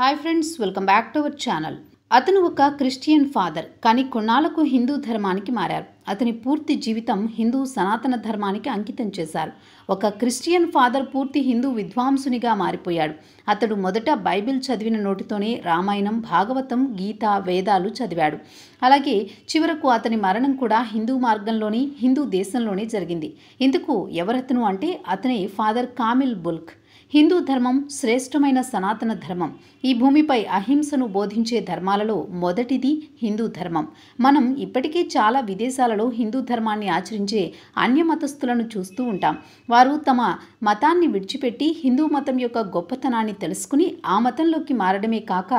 hi friends welcome back to our channel అతను ఒక Christian father కానీ కొన్నాళ్లకు హిందూ ధర్మానికి మారారు అతని పూర్తి జీవితం హిందూ సనాతన ధర్మానికి అంకితం చేశారు ఒక క్రిస్టియన్ ఫాదర్ పూర్తి హిందూ విద్వాంసునిగా మారిపోయాడు అతడు మొదట బైబిల్ చదివిన నోటితోనే రామాయణం భాగవతం గీత వేదాలు చదివాడు అలాగే చివరకు అతని మరణం కూడా హిందూ మార్గంలోని హిందూ దేశంలోనే జరిగింది ఇందుకు ఎవరతను అంటే అతని ఫాదర్ కామిల్ బుల్క్ హిందూ ధర్మం శ్రేష్టమైన సనాతన ధర్మం ఈ భూమిపై అహింసను బోధించే ధర్మాలలో మొదటిది హిందూ ధర్మం మనం ఇప్పటికీ చాలా విదేశాలలో హిందూ ధర్మాన్ని ఆచరించే అన్య మతస్థులను చూస్తూ ఉంటాం వారు తమ మతాన్ని విడిచిపెట్టి హిందూ మతం యొక్క గొప్పతనాన్ని తెలుసుకుని ఆ మతంలోకి మారడమే కాక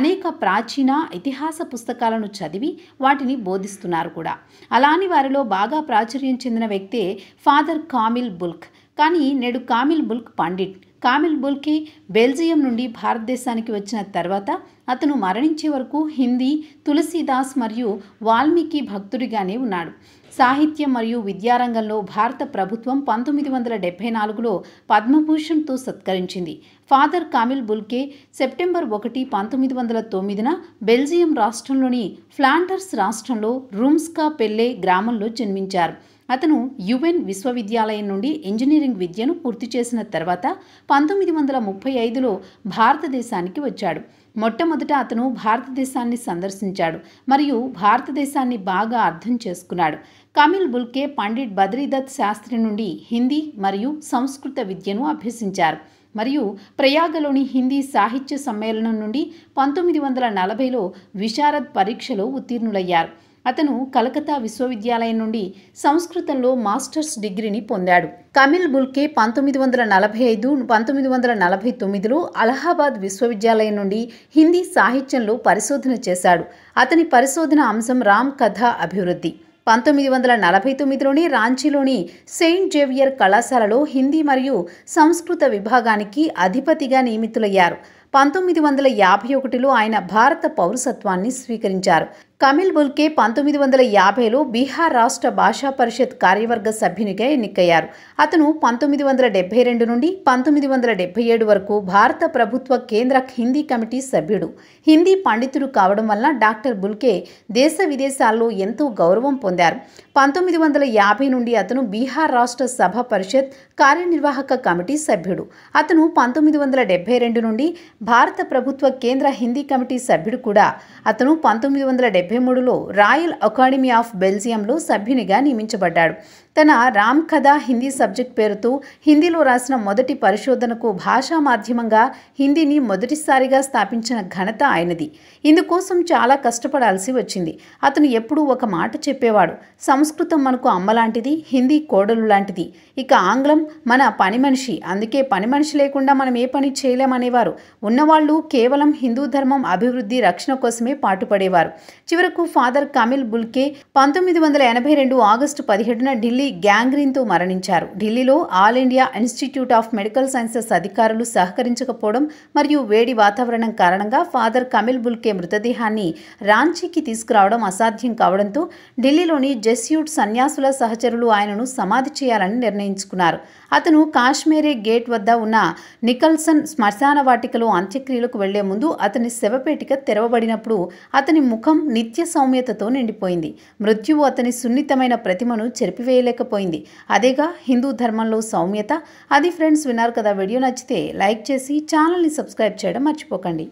అనేక ప్రాచీన ఇతిహాస పుస్తకాలను చదివి వాటిని బోధిస్తున్నారు కూడా అలాని వారిలో బాగా ప్రాచుర్యం చెందిన వ్యక్తే ఫాదర్ కామిల్ బుల్క్ కానీ నేడు Camille Bulcke Pandit Camille Bulcke Belgium నుండి భారతదేశానికి వచ్చిన తర్వాత అతను మరణించే వరకు హిందీ తులసీదాస్ మరియు వాల్మీకి భక్తుడిగానే ఉన్నాడు సాహిత్యం మరియు విద్యారంగంలో భారత ప్రభుత్వం పంతొమ్మిది వందల డెబ్బై నాలుగులో పద్మభూషణ్తో సత్కరించింది ఫాదర్ కామిల్ బుల్కే సెప్టెంబర్ ఒకటి పంతొమ్మిది వందల తొమ్మిదిన బెల్జియం రాష్ట్రంలోని ఫ్లాండర్స్ రాష్ట్రంలో రూమ్స్కా పెల్లే గ్రామంలో జన్మించారు అతను యుఎన్ విశ్వవిద్యాలయం నుండి ఇంజనీరింగ్ విద్యను పూర్తి చేసిన తర్వాత పంతొమ్మిది వందల ముప్పై ఐదులో భారతదేశానికి వచ్చాడు మొట్టమొదట అతను భారతదేశాన్ని సందర్శించాడు మరియు భారతదేశాన్ని బాగా అర్థం చేసుకున్నాడు కమిల్ బుల్కే పండిట్ బద్రీదత్ శాస్త్రి నుండి హిందీ మరియు సంస్కృత విద్యను అభ్యసించారు మరియు ప్రయాగలోని హిందీ సాహిత్య సమ్మేళనం నుండి పంతొమ్మిది వందల నలభైలో విశారద్ పరీక్షలో ఉత్తీర్ణులయ్యారు అతను కలకత్తా విశ్వవిద్యాలయం నుండి సంస్కృతంలో మాస్టర్స్ డిగ్రీని పొందాడు కమిల్ బుల్కే పంతొమ్మిది వందల నలభై ఐదు పంతొమ్మిది వందల నలభై తొమ్మిదిలో అలహాబాద్ విశ్వవిద్యాలయం నుండి హిందీ సాహిత్యంలో పరిశోధన చేశాడు అతని పరిశోధన అంశం రామ్ కథ అభివృద్ధి పంతొమ్మిది వందల నలభై తొమ్మిదిలోని రాంచీలోని సెయింట్ జేవియర్ కళాశాలలో హిందీ మరియు సంస్కృత విభాగానికి అధిపతిగా నియమితులయ్యారు పంతొమ్మిది వందల యాభై ఒకటిలో ఆయన భారత పౌరసత్వాన్ని స్వీకరించారు కమిల్ బుల్కే పంతొమ్మిది వందల యాభైలో బీహార్ రాష్ట్ర భాషా పరిషత్ కార్యవర్గ సభ్యునిగా ఎన్నికయ్యారు అతను పంతొమ్మిది వందల డెబ్బై రెండు నుండి పంతొమ్మిది వందల డెబ్బై ఏడు వరకు భారత ప్రభుత్వ కేంద్ర హిందీ కమిటీ సభ్యుడు హిందీ పండితుడు కావడం వల్ల డాక్టర్ బుల్కే దేశ విదేశాల్లో ఎంతో గౌరవం పొందారు పంతొమ్మిది వందల యాభై నుండి అతను బీహార్ రాష్ట్ర సభ పరిషత్ కార్యనిర్వాహక కమిటీ సభ్యుడు అతను పంతొమ్మిది వందల డెబ్బై రెండు నుండి భారత ప్రభుత్వ కేంద్ర హిందీ కమిటీ సభ్యుడు కూడా అతను పంతొమ్మిది వందల డెబ్బై డెబ్బై మూడులో రాయల్ అకాడమీ ఆఫ్ బెల్జియంలో సభ్యునిగా నియమించబడ్డాడు తన రామ్ కథ హిందీ సబ్జెక్ట్ పేరుతో హిందీలో రాసిన మొదటి పరిశోధనకు భాషా మాధ్యమంగా హిందీని మొదటిసారిగా స్థాపించిన ఘనత ఆయనది ఇందుకోసం చాలా కష్టపడాల్సి వచ్చింది అతను ఎప్పుడూ ఒక మాట చెప్పేవాడు సంస్కృతం మనకు అమ్మలాంటిది హిందీ కోడలు లాంటిది ఇక ఆంగ్లం మన పని మనిషి అందుకే పని మనిషి లేకుండా మనం ఏ పని చేయలేమనేవారు ఉన్నవాళ్ళు కేవలం హిందూ ధర్మం అభివృద్ధి రక్షణ కోసమే పాటుపడేవారు చివరకు ఫాదర్ కమిల్ బుల్కే పంతొమ్మిది వందల ఎనభై రెండు ఆగస్టు పదిహేడున ఢిల్లీ ఢిల్లీ గ్యాంగ్రీన్తో మరణించారు ఢిల్లీలో All India Institute of Medical Sciences అధికారులు సహకరించకపోవడం మరియు వేడి వాతావరణం కారణంగా ఫాదర్ కమిల్ బుల్కే మృతదేహాన్ని రాంచీకి తీసుకురావడం అసాధ్యం కావడంతో ఢిల్లీలోని జెస్యూట్ సన్యాసుల సహచరులు ఆయనను సమాధి చేయాలని నిర్ణయించుకున్నారు అతను కాశ్మీరే గేట్ వద్ద ఉన్న నికల్సన్ శ్మశాన వాటికలో అంత్యక్రియలకు వెళ్లే ముందు అతని శవపేటిక తెరవబడినప్పుడు అతని ముఖం నిత్య సౌమ్యతతో నిండిపోయింది మృత్యువు అతని సున్నితమైన ప్రతిమను చెరిపివేయలేదు చేయలేకపోయింది అదేగా హిందూ ధర్మంలో సౌమ్యత అది ఫ్రెండ్స్ విన్నారు కదా వీడియో నచ్చితే లైక్ చేసి ఛానల్ని సబ్స్క్రైబ్ చేయడం మర్చిపోకండి